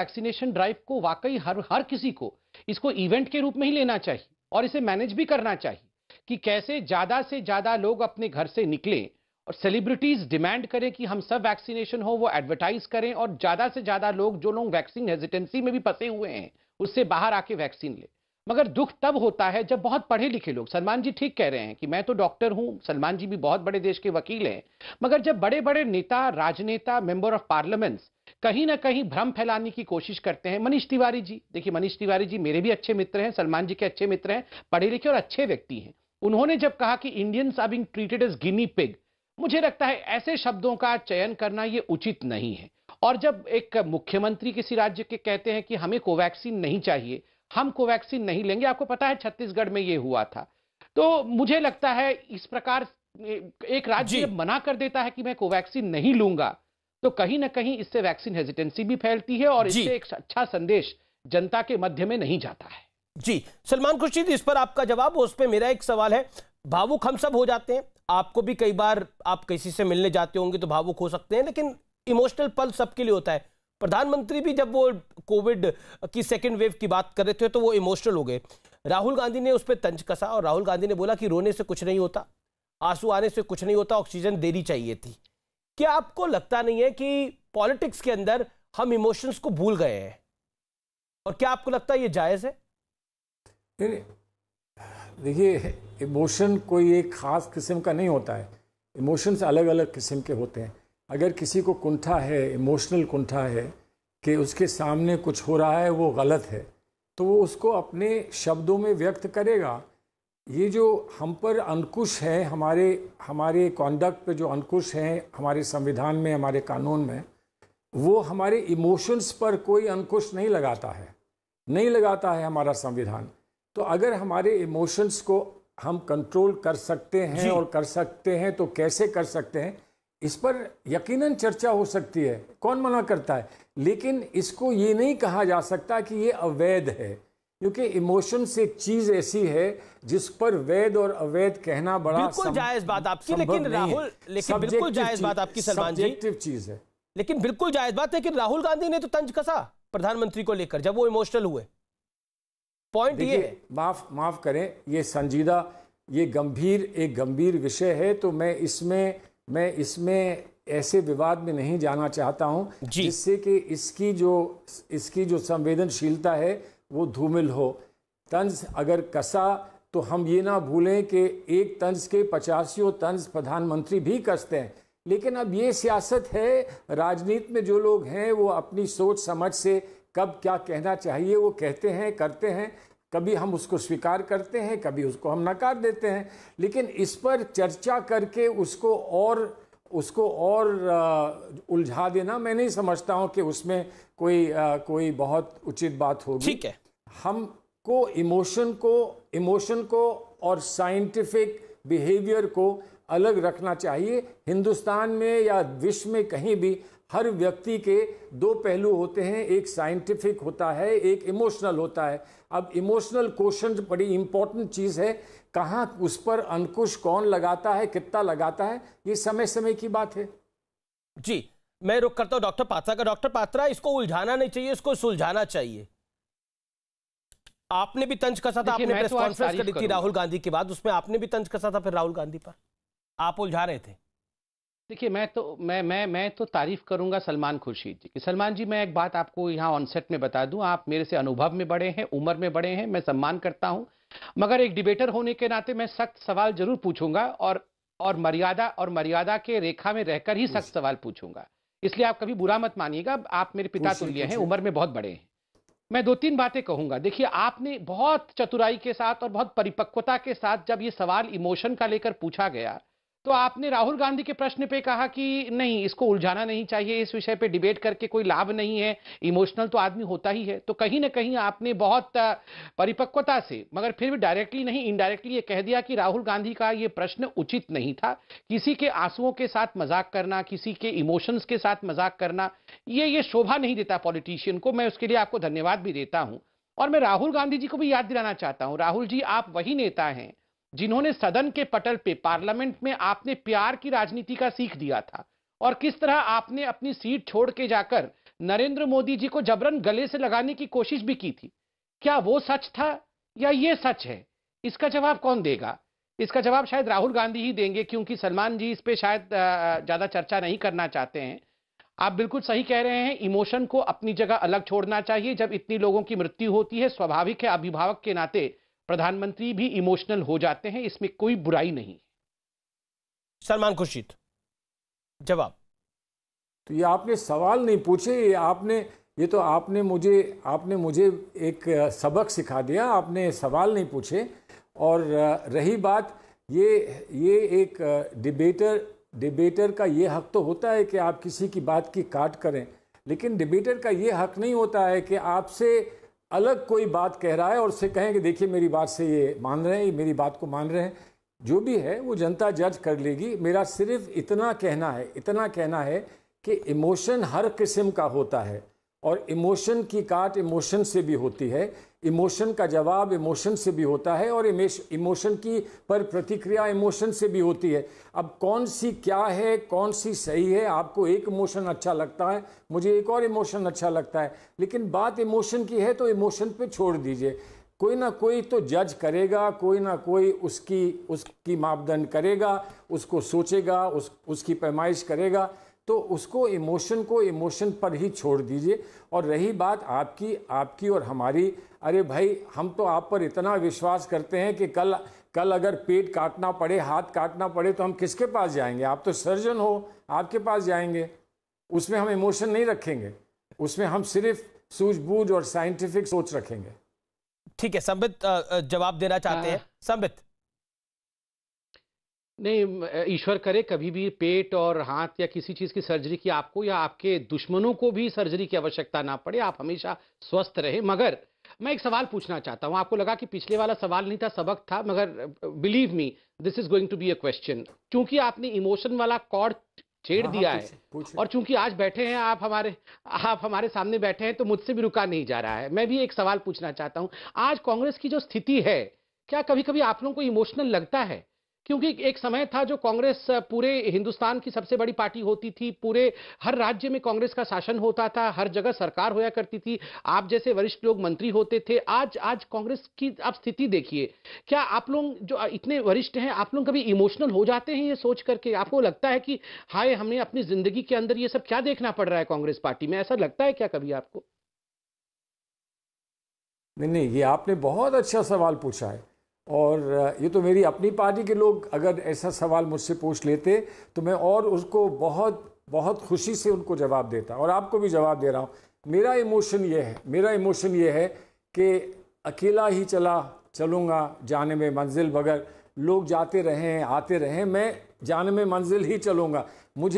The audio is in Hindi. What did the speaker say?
वैक्सीनेशन ड्राइव को वाकई हर हर किसी को इसको इवेंट के रूप में ही लेना चाहिए और इसे मैनेज भी करना चाहिए कि कैसे ज्यादा से ज्यादा लोग अपने घर से निकलें और सेलिब्रिटीज डिमांड करें कि हम सब वैक्सीनेशन हो वो एडवर्टाइज करें और ज्यादा से ज्यादा लोग जो लोग वैक्सीन हेजिटेंसी में भी फंसे हुए हैं उससे बाहर आके वैक्सीन लें मगर दुख तब होता है जब बहुत पढ़े लिखे लोग सलमान जी ठीक कह रहे हैं कि मैं तो डॉक्टर हूं सलमान जी भी बहुत बड़े देश के वकील हैं मगर जब बड़े बड़े नेता राजनेता मेंबर ऑफ पार्लियामेंट्स कहीं ना कहीं भ्रम फैलाने की कोशिश करते हैं मनीष तिवारी जी देखिए मनीष तिवारी जी मेरे भी अच्छे मित्र हैं सलमान जी के अच्छे मित्र हैं पढ़े लिखे और अच्छे व्यक्ति हैं उन्होंने जब कहा कि Indians are being treated as guinea pig मुझे लगता है ऐसे शब्दों का चयन करना ये उचित नहीं है और जब एक मुख्यमंत्री किसी राज्य के कहते हैं कि हमें कोवैक्सीन नहीं चाहिए हम कोवैक्सीन नहीं लेंगे आपको पता है छत्तीसगढ़ में ये हुआ था तो मुझे लगता है इस प्रकार एक राज्य मना कर देता है कि मैं कोवैक्सीन नहीं लूंगा तो कहीं ना कहीं इससे वैक्सीन हेजिटेंसी भी फैलती है और इससे एक अच्छा संदेश जनता के मध्य में नहीं जाता है जी सलमान खुर्शीद इस पर आपका जवाब उस पर मेरा एक सवाल है भावुक हम सब हो जाते हैं आपको भी कई बार आप किसी से मिलने जाते होंगे तो भावुक हो सकते हैं लेकिन इमोशनल पल सबके लिए होता है प्रधानमंत्री भी जब वो कोविड की सेकेंड वेव की बात कर रहे थे तो वो इमोशनल हो गए राहुल गांधी ने उस पर तंज कसा और राहुल गांधी ने बोला कि रोने से कुछ नहीं होता आंसू आने से कुछ नहीं होता ऑक्सीजन देनी चाहिए थी क्या आपको लगता नहीं है कि पॉलिटिक्स के अंदर हम इमोशंस को भूल गए हैं और क्या आपको लगता है ये जायज़ है देखिए इमोशन कोई एक ख़ास किस्म का नहीं होता है इमोशंस अलग अलग किस्म के होते हैं अगर किसी को कुंठा है इमोशनल कुंठा है कि उसके सामने कुछ हो रहा है वो गलत है तो वो उसको अपने शब्दों में व्यक्त करेगा ये जो हम पर अंकुश है हमारे हमारे कॉन्डक्ट पे जो अंकुश है हमारे संविधान में हमारे कानून में वो हमारे इमोशंस पर कोई अंकुश नहीं लगाता है नहीं लगाता है हमारा संविधान तो अगर हमारे इमोशंस को हम कंट्रोल कर सकते हैं और कर सकते हैं तो कैसे कर सकते हैं इस पर यकीनन चर्चा हो सकती है कौन मना करता है लेकिन इसको ये नहीं कहा जा सकता कि ये अवैध है क्योंकि इमोशंस एक चीज ऐसी है जिस पर वैध और अवैध कहना बड़ा बिल्कुल जायज बात आपकी लेकिन राहुल लेकिन बिल्कुल जायज बात आपकी सलमान जी चीज है लेकिन बिल्कुल जायज बात है कि राहुल गांधी ने तो तंज कसा प्रधानमंत्री को लेकर जब वो इमोशनल हुए पॉइंट ये माफ माफ करें ये संजीदा ये गंभीर एक गंभीर विषय है तो मैं इसमें मैं इसमें ऐसे विवाद में नहीं जाना चाहता हूँ जिससे कि इसकी जो इसकी जो संवेदनशीलता है वो धूमिल हो तंज अगर कसा तो हम ये ना भूलें कि एक तंज के पचासियों तंज प्रधानमंत्री भी कसते हैं लेकिन अब ये सियासत है राजनीति में जो लोग हैं वो अपनी सोच समझ से कब क्या कहना चाहिए वो कहते हैं करते हैं कभी हम उसको स्वीकार करते हैं कभी उसको हम नकार देते हैं लेकिन इस पर चर्चा करके उसको और उसको और उलझा देना मैं नहीं समझता हूँ कि उसमें कोई आ, कोई बहुत उचित बात होगी ठीक है हमको इमोशन को इमोशन को और साइंटिफिक बिहेवियर को अलग रखना चाहिए हिंदुस्तान में या विश्व में कहीं भी हर व्यक्ति के दो पहलू होते हैं एक साइंटिफिक होता है एक इमोशनल होता है अब इमोशनल क्वेश्चन बड़ी इंपॉर्टेंट चीज़ है कहाँ उस पर अंकुश कौन लगाता है कितना लगाता है ये समय समय की बात है जी मैं रुक करता हूँ डॉक्टर पात्रा का डॉक्टर पात्रा इसको उलझाना नहीं चाहिए इसको सुलझाना चाहिए आपने भी तंज कसा था आपने प्रेस तो कॉन्फ्रेंस थी राहुल गांधी के बाद उसमें आपने भी तंज कसा था फिर राहुल गांधी पर आप उलझा रहे थे देखिए मैं तो मैं मैं मैं तो तारीफ करूंगा सलमान खुर्शीद जी की सलमान जी मैं एक बात आपको यहाँ ऑनसेट में बता दूं आप मेरे से अनुभव में बड़े हैं उम्र में बड़े हैं मैं सम्मान करता हूं मगर एक डिबेटर होने के नाते मैं सख्त सवाल जरूर पूछूंगा और और मर्यादा और मर्यादा के रेखा में रहकर ही सख्त सवाल पूछूंगा इसलिए आप कभी बुरा मत मानिएगा आप मेरे पिता तुल्य हैं उम्र में बहुत बड़े हैं मैं दो तीन बातें कहूंगा देखिए आपने बहुत चतुराई के साथ और बहुत परिपक्वता के साथ जब ये सवाल इमोशन का लेकर पूछा गया तो आपने राहुल गांधी के प्रश्न पे कहा कि नहीं इसको उलझाना नहीं चाहिए इस विषय पे डिबेट करके कोई लाभ नहीं है इमोशनल तो आदमी होता ही है तो कहीं ना कहीं आपने बहुत परिपक्वता से मगर फिर भी डायरेक्टली नहीं इनडायरेक्टली ये कह दिया कि राहुल गांधी का ये प्रश्न उचित नहीं था किसी के आंसुओं के साथ मजाक करना किसी के इमोशंस के साथ मजाक करना ये ये शोभा नहीं देता पॉलिटिशियन को मैं उसके लिए आपको धन्यवाद भी देता हूँ और मैं राहुल गांधी जी को भी याद दिलाना चाहता हूँ राहुल जी आप वही नेता हैं जिन्होंने सदन के पटल पे पार्लियामेंट में आपने प्यार की राजनीति का सीख दिया था और किस तरह आपने अपनी सीट छोड़ के जाकर नरेंद्र मोदी जी को जबरन गले से लगाने की कोशिश भी की थी क्या वो सच था या ये सच है इसका जवाब कौन देगा इसका जवाब शायद राहुल गांधी ही देंगे क्योंकि सलमान जी इस पे शायद ज्यादा चर्चा नहीं करना चाहते हैं आप बिल्कुल सही कह रहे हैं इमोशन को अपनी जगह अलग छोड़ना चाहिए जब इतनी लोगों की मृत्यु होती है स्वाभाविक है अभिभावक के नाते प्रधानमंत्री भी इमोशनल हो जाते हैं इसमें कोई बुराई नहीं सलमान खुर्शीद जवाब तो ये आपने सवाल नहीं पूछे ये आपने ये तो आपने मुझे आपने मुझे एक सबक सिखा दिया आपने सवाल नहीं पूछे और रही बात ये ये एक डिबेटर डिबेटर का ये हक तो होता है कि आप किसी की बात की काट करें लेकिन डिबेटर का ये हक नहीं होता है कि आपसे अलग कोई बात कह रहा है और उससे कहें कि देखिए मेरी बात से ये मान रहे हैं ये मेरी बात को मान रहे हैं जो भी है वो जनता जज कर लेगी मेरा सिर्फ इतना कहना है इतना कहना है कि इमोशन हर किस्म का होता है और इमोशन की काट इमोशन से भी होती है इमोशन का जवाब इमोशन से भी होता है और इमोशन की पर प्रतिक्रिया इमोशन से भी होती है अब कौन सी क्या है कौन सी सही है आपको एक इमोशन अच्छा लगता है मुझे एक और इमोशन अच्छा लगता है लेकिन बात इमोशन की है तो इमोशन पे छोड़ दीजिए कोई ना कोई तो जज करेगा कोई ना कोई उसकी उसकी मापदंड करेगा उसको सोचेगा उस उसकी पैमाइश करेगा तो उसको इमोशन को इमोशन पर ही छोड़ दीजिए और रही बात आपकी आपकी और हमारी अरे भाई हम तो आप पर इतना विश्वास करते हैं कि कल कल अगर पेट काटना पड़े हाथ काटना पड़े तो हम किसके पास जाएंगे आप तो सर्जन हो आपके पास जाएंगे उसमें हम इमोशन नहीं रखेंगे उसमें हम सिर्फ सूझबूझ और साइंटिफिक सोच रखेंगे ठीक है संबित जवाब देना चाहते हाँ। हैं संबित नहीं ईश्वर करे कभी भी पेट और हाथ या किसी चीज की सर्जरी की आपको या आपके दुश्मनों को भी सर्जरी की आवश्यकता ना पड़े आप हमेशा स्वस्थ रहे मगर मैं एक सवाल पूछना चाहता हूं आपको लगा कि पिछले वाला सवाल नहीं था सबक था मगर believe me this is going to be a question क्योंकि आपने इमोशन वाला कॉर्ड छेड़ हाँ, हाँ, दिया है और चूंकि आज बैठे हैं आप हमारे आप हमारे सामने बैठे हैं तो मुझसे भी रुका नहीं जा रहा है मैं भी एक सवाल पूछना चाहता हूं आज कांग्रेस की जो स्थिति है क्या कभी कभी आप लोगों को इमोशनल लगता है क्योंकि एक समय था जो कांग्रेस पूरे हिंदुस्तान की सबसे बड़ी पार्टी होती थी पूरे हर राज्य में कांग्रेस का शासन होता था हर जगह सरकार होया करती थी आप जैसे वरिष्ठ लोग मंत्री होते थे आज आज कांग्रेस की आप स्थिति देखिए क्या आप लोग जो इतने वरिष्ठ हैं आप लोग कभी इमोशनल हो जाते हैं ये सोच करके आपको लगता है कि हाय हमें अपनी जिंदगी के अंदर ये सब क्या देखना पड़ रहा है कांग्रेस पार्टी में ऐसा लगता है क्या कभी आपको नहीं नहीं ये आपने बहुत अच्छा सवाल पूछा है और ये तो मेरी अपनी पार्टी के लोग अगर ऐसा सवाल मुझसे पूछ लेते तो मैं और उसको बहुत बहुत खुशी से उनको जवाब देता और आपको भी जवाब दे रहा हूँ मेरा इमोशन ये है मेरा इमोशन ये है कि अकेला ही चला चलूँगा जाने में मंजिल बगैर लोग जाते रहें आते रहें मैं जाने में मंजिल ही चलूँगा